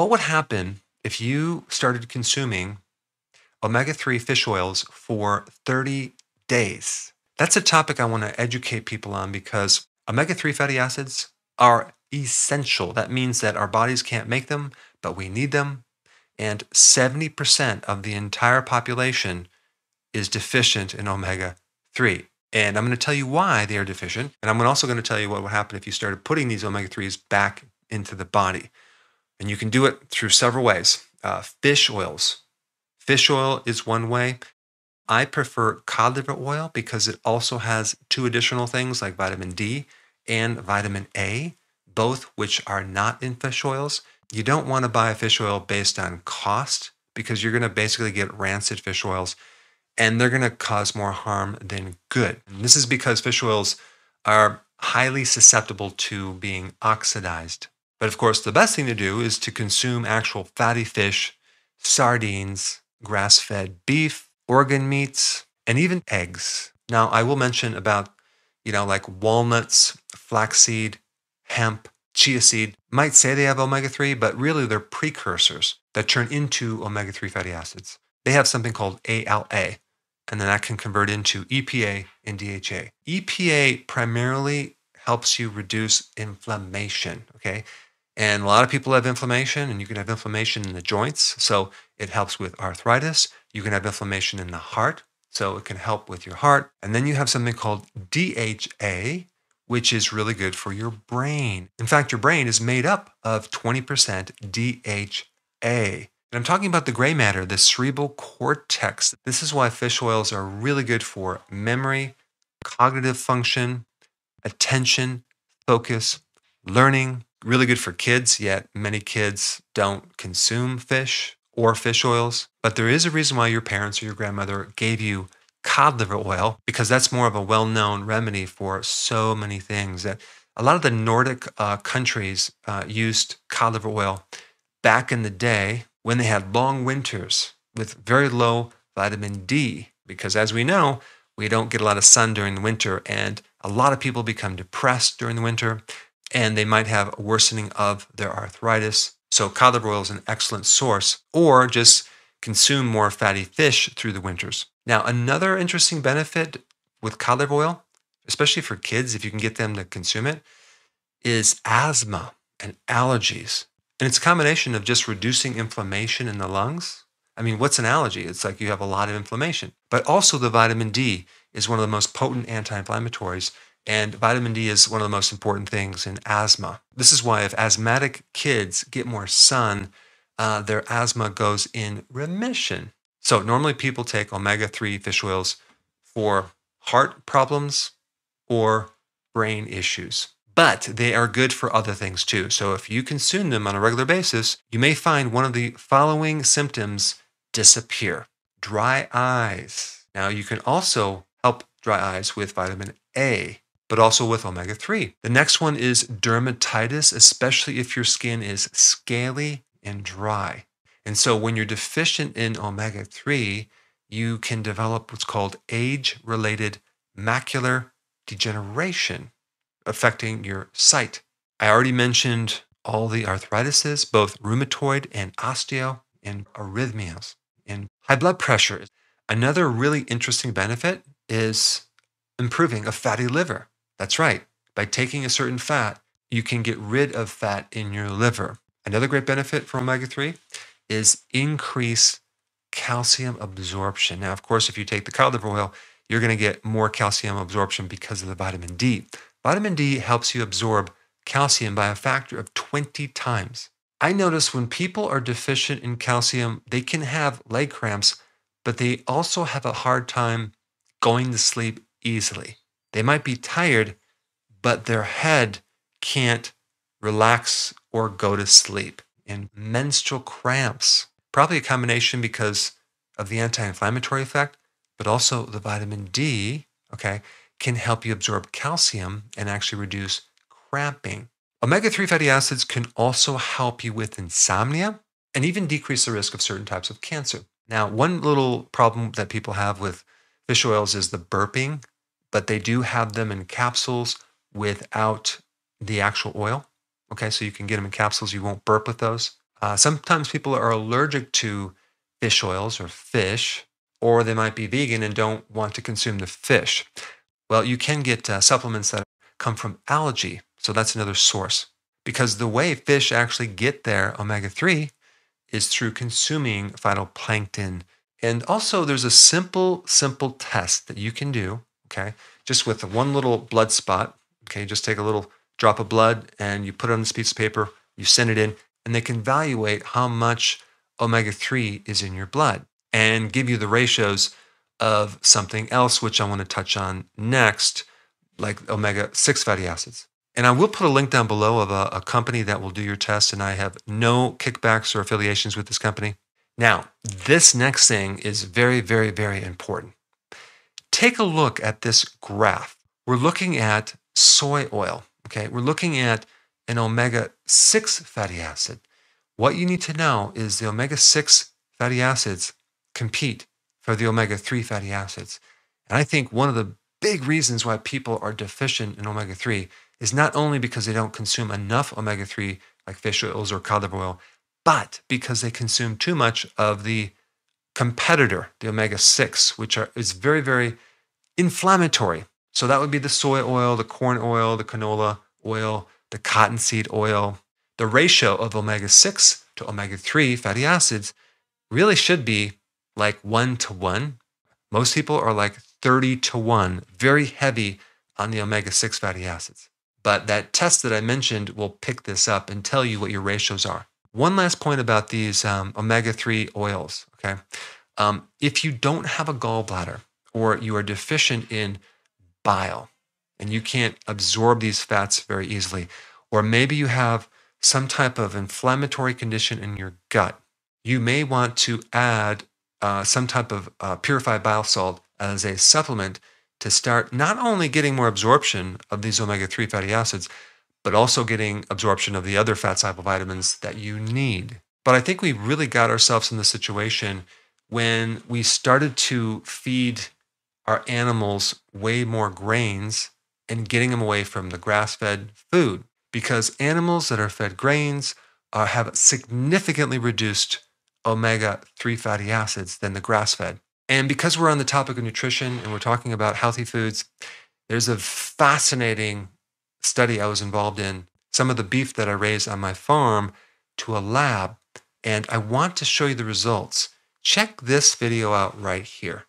What would happen if you started consuming omega 3 fish oils for 30 days? That's a topic I want to educate people on because omega 3 fatty acids are essential. That means that our bodies can't make them, but we need them. And 70% of the entire population is deficient in omega 3. And I'm going to tell you why they are deficient. And I'm also going to tell you what would happen if you started putting these omega 3s back into the body. And you can do it through several ways. Uh, fish oils. Fish oil is one way. I prefer cod liver oil because it also has two additional things like vitamin D and vitamin A, both which are not in fish oils. You don't want to buy fish oil based on cost because you're going to basically get rancid fish oils and they're going to cause more harm than good. And this is because fish oils are highly susceptible to being oxidized but of course, the best thing to do is to consume actual fatty fish, sardines, grass fed beef, organ meats, and even eggs. Now, I will mention about, you know, like walnuts, flaxseed, hemp, chia seed might say they have omega 3, but really they're precursors that turn into omega 3 fatty acids. They have something called ALA, and then that can convert into EPA and DHA. EPA primarily helps you reduce inflammation, okay? And a lot of people have inflammation, and you can have inflammation in the joints. So it helps with arthritis. You can have inflammation in the heart. So it can help with your heart. And then you have something called DHA, which is really good for your brain. In fact, your brain is made up of 20% DHA. And I'm talking about the gray matter, the cerebral cortex. This is why fish oils are really good for memory, cognitive function, attention, focus, learning, really good for kids, yet many kids don't consume fish or fish oils. But there is a reason why your parents or your grandmother gave you cod liver oil because that's more of a well known remedy for so many things. That a lot of the Nordic uh, countries uh, used cod liver oil back in the day when they had long winters with very low vitamin D. Because as we know, we don't get a lot of sun during the winter, and a lot of people become depressed during the winter and they might have a worsening of their arthritis. So cod oil is an excellent source, or just consume more fatty fish through the winters. Now, another interesting benefit with cod liver oil, especially for kids, if you can get them to consume it, is asthma and allergies. And it's a combination of just reducing inflammation in the lungs. I mean, what's an allergy? It's like you have a lot of inflammation, but also the vitamin D is one of the most potent anti inflammatories and vitamin D is one of the most important things in asthma. This is why if asthmatic kids get more sun, uh, their asthma goes in remission. So normally people take omega 3 fish oils for heart problems or brain issues. But they are good for other things too. So if you consume them on a regular basis, you may find one of the following symptoms disappear dry eyes. Now, you can also help dry eyes with vitamin A but also with omega 3. The next one is dermatitis, especially if your skin is scaly and dry. And so when you're deficient in omega 3, you can develop what's called age related macular degeneration affecting your sight. I already mentioned all the arthritises, both rheumatoid and osteo, and arrhythmias, and high blood pressure. Another really interesting benefit is improving a fatty liver. That's right. By taking a certain fat, you can get rid of fat in your liver. Another great benefit for omega 3 is increase calcium absorption. Now, of course, if you take the cod liver oil, you're going to get more calcium absorption because of the vitamin D. Vitamin D helps you absorb calcium by a factor of 20 times. I notice when people are deficient in calcium, they can have leg cramps, but they also have a hard time going to sleep easily. They might be tired, but their head can't relax or go to sleep. And menstrual cramps, probably a combination because of the anti inflammatory effect, but also the vitamin D, okay, can help you absorb calcium and actually reduce cramping. Omega 3 fatty acids can also help you with insomnia and even decrease the risk of certain types of cancer. Now, one little problem that people have with fish oils is the burping but they do have them in capsules without the actual oil. Okay, so you can get them in capsules. You won't burp with those. Uh, sometimes people are allergic to fish oils or fish, or they might be vegan and don't want to consume the fish. Well, you can get uh, supplements that come from algae. So that's another source. Because the way fish actually get their omega 3 is through consuming phytoplankton. And also, there's a simple, simple test that you can do okay? Just with one little blood spot, okay? Just take a little drop of blood and you put it on this piece of paper, you send it in, and they can evaluate how much omega 3 is in your blood and give you the ratios of something else, which I want to touch on next, like omega 6 fatty acids. And I will put a link down below of a, a, company that will do your test, and I have no kickbacks or affiliations with this company. Now, this next thing is very, very, very important take a look at this graph, we're looking at soy oil. Okay, we're looking at an omega 6 fatty acid. What you need to know is the omega 6 fatty acids compete for the omega 3 fatty acids. And I think one of the big reasons why people are deficient in omega 3 is not only because they don't consume enough omega 3 like fish oils or cod liver oil, but because they consume too much of the competitor, the omega 6, which are, is very, very inflammatory. So that would be the soy oil, the corn oil, the canola oil, the cottonseed oil. The ratio of omega 6 to omega 3 fatty acids really should be like one to one. Most people are like 30 to one, very heavy on the omega 6 fatty acids. But that test that I mentioned will pick this up and tell you what your ratios are. One last point about these um, omega 3 oils, okay? Um, if you don't have a gallbladder, or you are deficient in bile and you can't absorb these fats very easily. Or maybe you have some type of inflammatory condition in your gut. You may want to add uh, some type of uh, purified bile salt as a supplement to start not only getting more absorption of these omega 3 fatty acids, but also getting absorption of the other fat soluble vitamins that you need. But I think we really got ourselves in the situation when we started to feed our animals way more grains and getting them away from the grass fed food because animals that are fed grains are, have significantly reduced omega 3 fatty acids than the grass fed. And because we're on the topic of nutrition and we're talking about healthy foods, there's a fascinating study I was involved in. Some of the beef that I raised on my farm to a lab, and I want to show you the results. Check this video out right here.